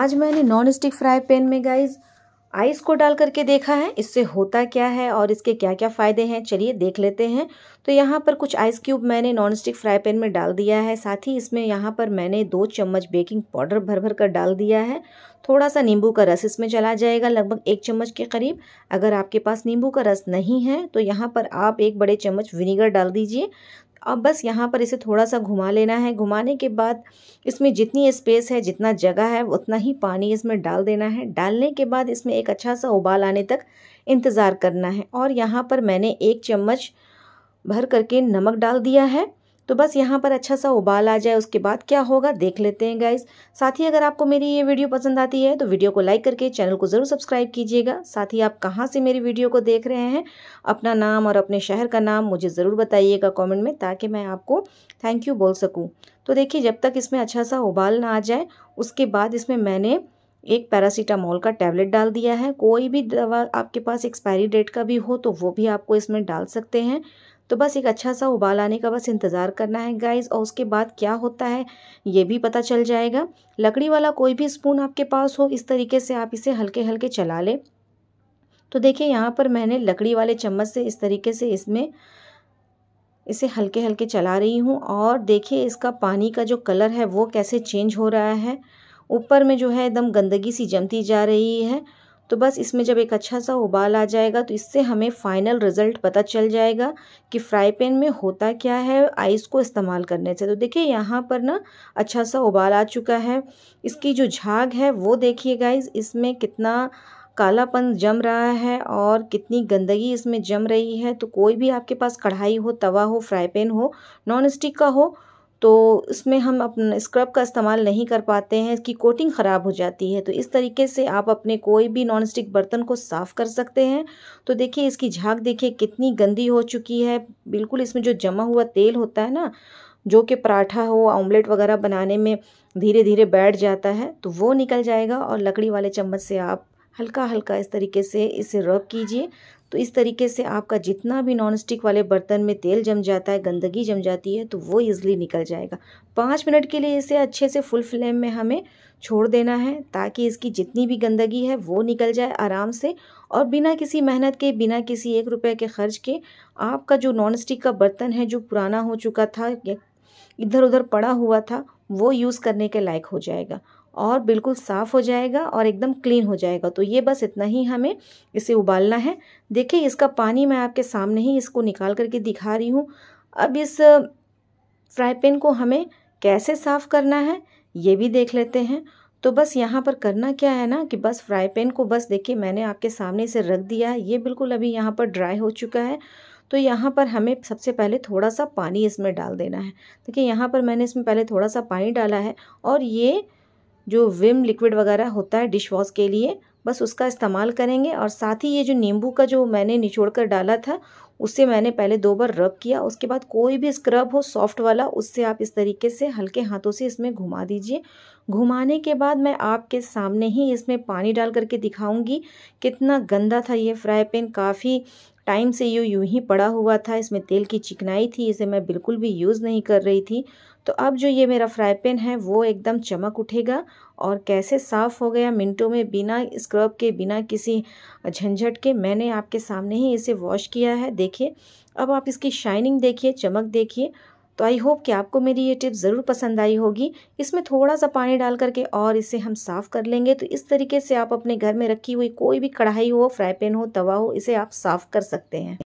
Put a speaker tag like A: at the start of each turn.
A: आज मैंने non stick fry pan में गाइज आइस को डाल करके देखा है इससे होता क्या है और इसके क्या क्या फ़ायदे हैं चलिए देख लेते हैं तो यहाँ पर कुछ आइस क्यूब मैंने नॉन स्टिक फ्राई पैन में डाल दिया है साथ ही इसमें यहाँ पर मैंने दो चम्मच बेकिंग पाउडर भर भर कर डाल दिया है थोड़ा सा नींबू का रस इसमें चला जाएगा लगभग एक चम्मच के करीब अगर आपके पास नींबू का रस नहीं है तो यहाँ पर आप एक बड़े चम्मच विनीगर डाल दीजिए अब बस यहाँ पर इसे थोड़ा सा घुमा लेना है घुमाने के बाद इसमें जितनी स्पेस है जितना जगह है उतना ही पानी इसमें डाल देना है डालने के बाद इसमें एक अच्छा सा उबाल आने तक इंतज़ार करना है और यहाँ पर मैंने एक चम्मच भर करके नमक डाल दिया है तो बस यहाँ पर अच्छा सा उबाल आ जाए उसके बाद क्या होगा देख लेते हैं गाइज साथ ही अगर आपको मेरी ये वीडियो पसंद आती है तो वीडियो को लाइक करके चैनल को ज़रूर सब्सक्राइब कीजिएगा साथ ही आप कहाँ से मेरी वीडियो को देख रहे हैं अपना नाम और अपने शहर का नाम मुझे ज़रूर बताइएगा कॉमेंट में ताकि मैं आपको थैंक यू बोल सकूँ तो देखिए जब तक इसमें अच्छा सा उबाल ना आ जाए उसके बाद इसमें मैंने एक पैरासीटामोल का टैबलेट डाल दिया है कोई भी दवा आपके पास एक्सपायरी डेट का भी हो तो वो भी आपको इसमें डाल सकते हैं तो बस एक अच्छा सा उबाल आने का बस इंतज़ार करना है गाइस और उसके बाद क्या होता है ये भी पता चल जाएगा लकड़ी वाला कोई भी स्पून आपके पास हो इस तरीके से आप इसे हल्के हल्के चला लें तो देखिए यहाँ पर मैंने लकड़ी वाले चम्मच से इस तरीके से इसमें इसे हल्के हल्के चला रही हूँ और देखिए इसका पानी का जो कलर है वो कैसे चेंज हो रहा है ऊपर में जो है एकदम गंदगी सी जमती जा रही है तो बस इसमें जब एक अच्छा सा उबाल आ जाएगा तो इससे हमें फ़ाइनल रिज़ल्ट पता चल जाएगा कि फ्राई पैन में होता क्या है आइस को इस्तेमाल करने से तो देखिए यहाँ पर ना अच्छा सा उबाल आ चुका है इसकी जो झाग है वो देखिए गाइज इसमें कितना कालापन जम रहा है और कितनी गंदगी इसमें जम रही है तो कोई भी आपके पास कढ़ाई हो तवा हो फ्राई पैन हो नॉन स्टिक का हो तो इसमें हम अपना स्क्रब का इस्तेमाल नहीं कर पाते हैं इसकी कोटिंग ख़राब हो जाती है तो इस तरीके से आप अपने कोई भी नॉन स्टिक बर्तन को साफ़ कर सकते हैं तो देखिए इसकी झाग देखिए कितनी गंदी हो चुकी है बिल्कुल इसमें जो जमा हुआ तेल होता है ना जो कि पराठा हो ऑमलेट वगैरह बनाने में धीरे धीरे बैठ जाता है तो वो निकल जाएगा और लकड़ी वाले चम्मच से आप हल्का हल्का इस तरीके से इसे रब कीजिए तो इस तरीके से आपका जितना भी नॉन स्टिक वाले बर्तन में तेल जम जाता है गंदगी जम जाती है तो वो ईज़िली निकल जाएगा पाँच मिनट के लिए इसे अच्छे से फुल फ्लेम में हमें छोड़ देना है ताकि इसकी जितनी भी गंदगी है वो निकल जाए आराम से और बिना किसी मेहनत के बिना किसी एक रुपये के खर्च के आपका जो नॉन स्टिक का बर्तन है जो पुराना हो चुका था इधर उधर पड़ा हुआ था वो यूज़ करने के लायक हो जाएगा और बिल्कुल साफ़ हो जाएगा और एकदम क्लीन हो जाएगा तो ये बस इतना ही हमें इसे उबालना है देखिए इसका पानी मैं आपके सामने ही इसको निकाल करके दिखा रही हूँ अब इस फ्राई पैन को हमें कैसे साफ़ करना है ये भी देख लेते हैं तो बस यहाँ पर करना क्या है ना कि बस फ्राई पैन को बस देखिए मैंने आपके सामने इसे रख दिया ये बिल्कुल अभी यहाँ पर ड्राई हो चुका है तो यहाँ पर हमें सबसे पहले थोड़ा सा पानी इसमें डाल देना है देखिए यहाँ पर मैंने इसमें पहले थोड़ा सा पानी डाला है और ये जो विम लिक्विड वगैरह होता है डिश वॉश के लिए बस उसका इस्तेमाल करेंगे और साथ ही ये जो नींबू का जो मैंने निचोड़ कर डाला था उससे मैंने पहले दो बार रब किया उसके बाद कोई भी स्क्रब हो सॉफ्ट वाला उससे आप इस तरीके से हल्के हाथों से इसमें घुमा दीजिए घुमाने के बाद मैं आपके सामने ही इसमें पानी डाल करके दिखाऊंगी कितना गंदा था ये फ्राई पैन काफ़ी टाइम से यू यूँ ही पड़ा हुआ था इसमें तेल की चिकनाई थी इसे मैं बिल्कुल भी यूज़ नहीं कर रही थी तो अब जो ये मेरा फ्राई पैन है वो एकदम चमक उठेगा और कैसे साफ़ हो गया मिनटों में बिना स्क्रब के बिना किसी झंझट के मैंने आपके सामने ही इसे वॉश किया है देखिए अब आप इसकी शाइनिंग देखिए चमक देखिए तो आई होप कि आपको मेरी ये टिप ज़रूर पसंद आई होगी इसमें थोड़ा सा पानी डाल करके और इसे हम साफ़ कर लेंगे तो इस तरीके से आप अपने घर में रखी हुई कोई भी कढ़ाई हो फ्राई पैन हो तवा हो इसे आप साफ़ कर सकते हैं